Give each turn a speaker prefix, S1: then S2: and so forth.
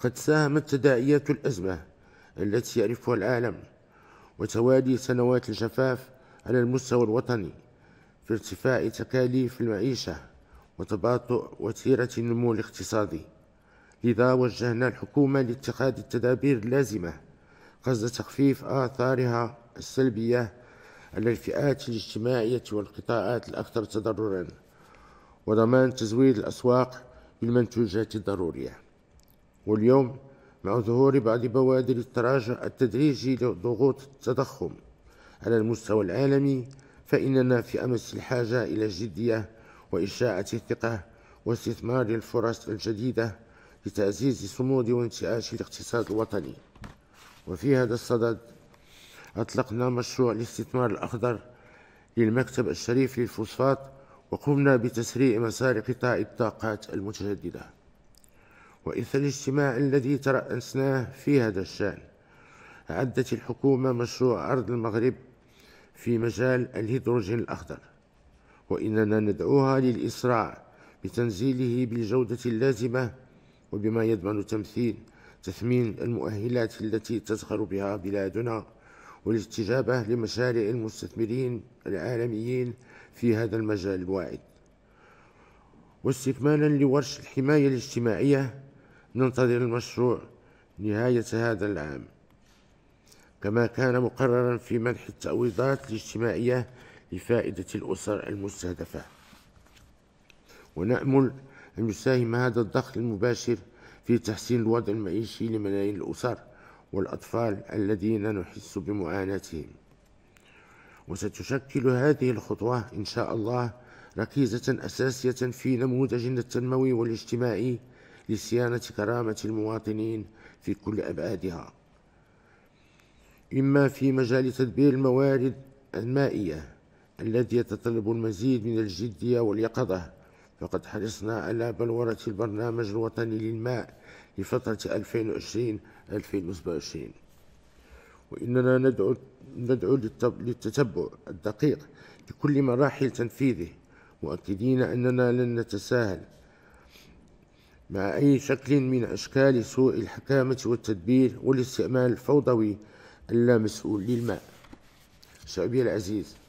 S1: قد ساهمت تداعيات الأزمة التي يعرفها العالم وتوالي سنوات الجفاف على المستوى الوطني في ارتفاع تكاليف المعيشة وتباطؤ وتيرة النمو الاقتصادي لذا وجهنا الحكومة لاتخاذ التدابير اللازمة قصد تخفيف آثارها السلبية على الفئات الاجتماعية والقطاعات الأكثر تضررا وضمان تزويد الأسواق بالمنتوجات الضرورية واليوم مع ظهور بعض بوادر التراجع التدريجي لضغوط التضخم على المستوى العالمي فإننا في أمس الحاجة إلى جدية وإشاعة الثقة واستثمار الفرص الجديدة لتعزيز صمود وانتعاش الاقتصاد الوطني وفي هذا الصدد أطلقنا مشروع الاستثمار الأخضر للمكتب الشريف للفوسفات وقمنا بتسريع مسار قطاع الطاقات المتجددة وإثر الاجتماع الذي ترأسناه في هذا الشأن أعدت الحكومة مشروع أرض المغرب في مجال الهيدروجين الأخضر وإننا ندعوها للإسراع بتنزيله بالجودة اللازمة وبما يضمن تمثيل تثمين المؤهلات التي تزخر بها بلادنا والاستجابة لمشاريع المستثمرين العالميين في هذا المجال الواعد واستكمالا لورش الحماية الاجتماعية ننتظر المشروع نهاية هذا العام كما كان مقررا في منح التعويضات الاجتماعية لفائدة الأسر المستهدفة ونأمل أن يساهم هذا الدخل المباشر في تحسين الوضع المعيشي لملايين الأسر والأطفال الذين نحس بمعاناتهم وستشكل هذه الخطوة إن شاء الله ركيزة أساسية في نموذجنا التنموي والاجتماعي لصيانة كرامة المواطنين في كل أبعادها إما في مجال تدبير الموارد المائية الذي يتطلب المزيد من الجدية واليقظة فقد حرصنا على بلورة البرنامج الوطني للماء لفترة 2020-2027 وإننا ندعو, ندعو للتتبع الدقيق لكل مراحل تنفيذه مؤكدين أننا لن نتساهل مع أي شكل من أشكال سوء الحكامة والتدبير والاستعمال الفوضوي اللامسؤول للماء شعبي العزيز